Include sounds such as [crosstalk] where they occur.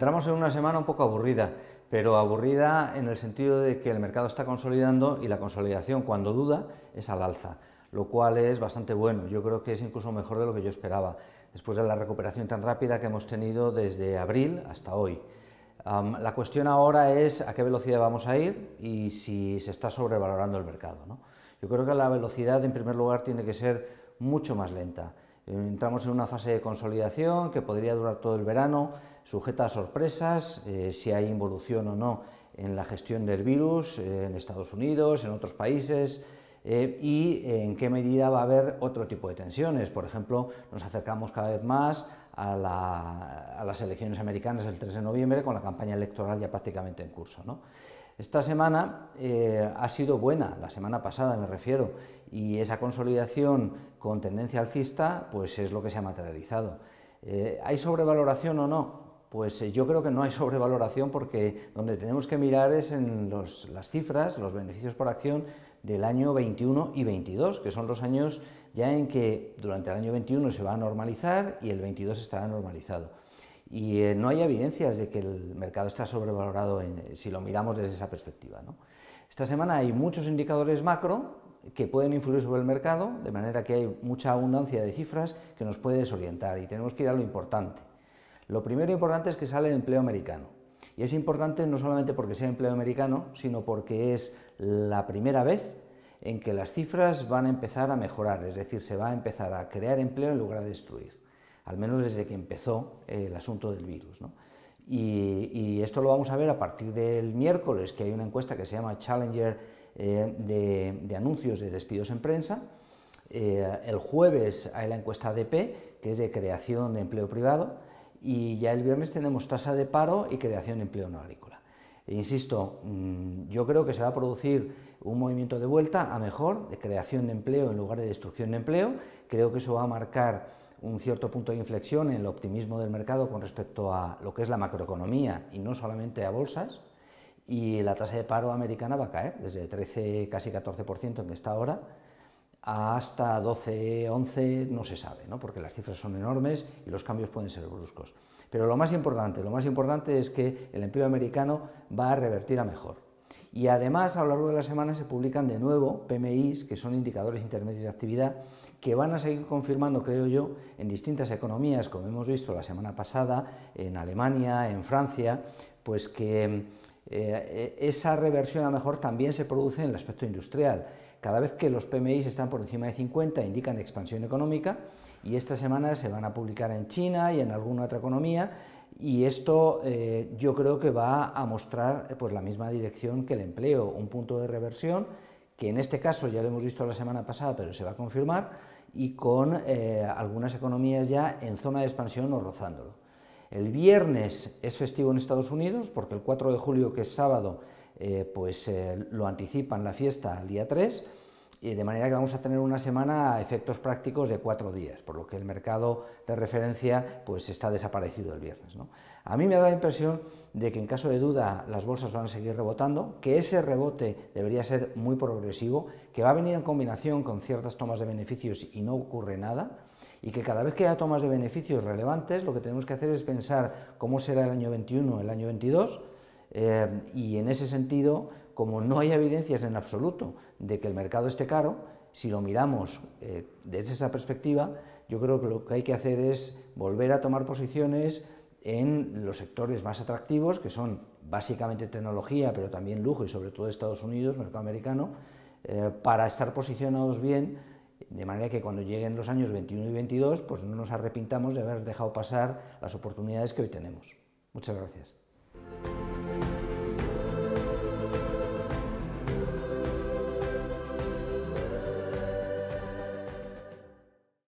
Entramos en una semana un poco aburrida, pero aburrida en el sentido de que el mercado está consolidando y la consolidación cuando duda es al alza, lo cual es bastante bueno. Yo creo que es incluso mejor de lo que yo esperaba, después de la recuperación tan rápida que hemos tenido desde abril hasta hoy. la cuestión ahora es a qué velocidad vamos a ir y si se está sobrevalorando el mercado. Yo creo que la velocidad en primer lugar tiene que ser mucho más lenta. Entramos en una fase de consolidación que podría durar todo el verano, sujeta a sorpresas, eh, si hay involución o no en la gestión del virus eh, en Estados Unidos, en otros países, eh, y en qué medida va a haber otro tipo de tensiones. Por ejemplo, nos acercamos cada vez más a, las elecciones americanas el 3 de noviembre con la campaña electoral ya prácticamente en curso. ¿no? Esta semana eh, ha sido buena, la semana pasada me refiero, y esa consolidación con tendencia alcista pues es lo que se ha materializado. Eh, ¿Hay sobrevaloración o no? Pues eh, yo creo que no hay [laughs] sobrevaloración porque donde tenemos que mirar es en las cifras, los beneficios por acción del año 21 y 22, que son los años ya en que durante el año 21 se va a normalizar y el 22 estará normalizado. Y eh, no hay evidencias de que el mercado está sobrevalorado si lo miramos desde esa perspectiva. Esta semana hay muchos indicadores macro que pueden influir sobre el mercado, de manera que hay mucha abundancia de cifras que nos puede desorientar y tenemos que ir a lo importante. Lo primero importante es que sale el empleo americano. Y es importante no solamente porque sea empleo americano, sino porque es la primera vez en que las cifras van a empezar a mejorar, es decir, se va a empezar a crear empleo en lugar de destruir al menos desde que empezó eh, el asunto del virus. Y, esto lo vamos a ver a partir del miércoles, que hay una encuesta que se llama Challenger eh, de, anuncios de despidos en prensa. Eh, el jueves hay la encuesta ADP, que es de creación de empleo privado, y ya el viernes tenemos tasa de paro y creación de empleo no agrícola. E insisto, mm, yo creo que se va a producir un movimiento de vuelta a mejor, de creación de empleo en lugar de destrucción de empleo. Creo que eso va a marcar un cierto punto de inflexión en el optimismo del mercado con respecto a lo que es la macroeconomía y no solamente a bolsas, y la tasa de paro americana va a caer desde 13, casi 14% en esta hora, hasta 12, 11, no se sabe, ¿no? porque las cifras son enormes y los cambios pueden ser bruscos. Pero lo más importante, lo más importante es que el empleo americano va a revertir a mejor. Y además, a lo largo de la semana se publican de nuevo PMIs, que son indicadores intermedios de actividad, que van a seguir confirmando, creo yo, en distintas economías, como hemos visto la semana pasada, en Alemania, en Francia, pues que eh, esa reversión a mejor también se produce en el aspecto industrial. Cada vez que los PMIs están por encima de 50 indican expansión económica y esta semana se van a publicar en China y en alguna otra economía y esto eh, yo creo que va a mostrar eh, pues, la misma dirección que el empleo, un punto de reversión que en este caso ya lo hemos visto la semana pasada, pero se va a confirmar, y con eh, algunas economías ya en zona de expansión o rozándolo. El viernes es festivo en Estados Unidos, porque el 4 de julio, que es sábado, pues lo anticipan la fiesta al día 3 de manera que vamos a tener una semana a efectos prácticos de cuatro días, por lo que el mercado de referencia pues está desaparecido el viernes. A mí me da la impresión de que en caso de duda las bolsas van a seguir rebotando, que ese rebote debería ser muy progresivo, que va a venir en combinación con ciertas tomas de beneficios y no ocurre nada, y que cada vez que haya tomas de beneficios relevantes lo que tenemos que hacer es pensar cómo será el año 21, el año 22, eh, y en ese sentido como no hay evidencias en absoluto de que el mercado esté caro, si lo miramos eh, desde esa perspectiva, yo creo que lo que hay que hacer es volver a tomar posiciones en los sectores más atractivos, que son básicamente tecnología, pero también lujo y sobre todo Estados Unidos, mercado americano, eh, para estar posicionados bien, de manera que cuando lleguen los años 21 y 22, pues no nos arrepintamos de haber dejado pasar las oportunidades que hoy tenemos. Muchas gracias.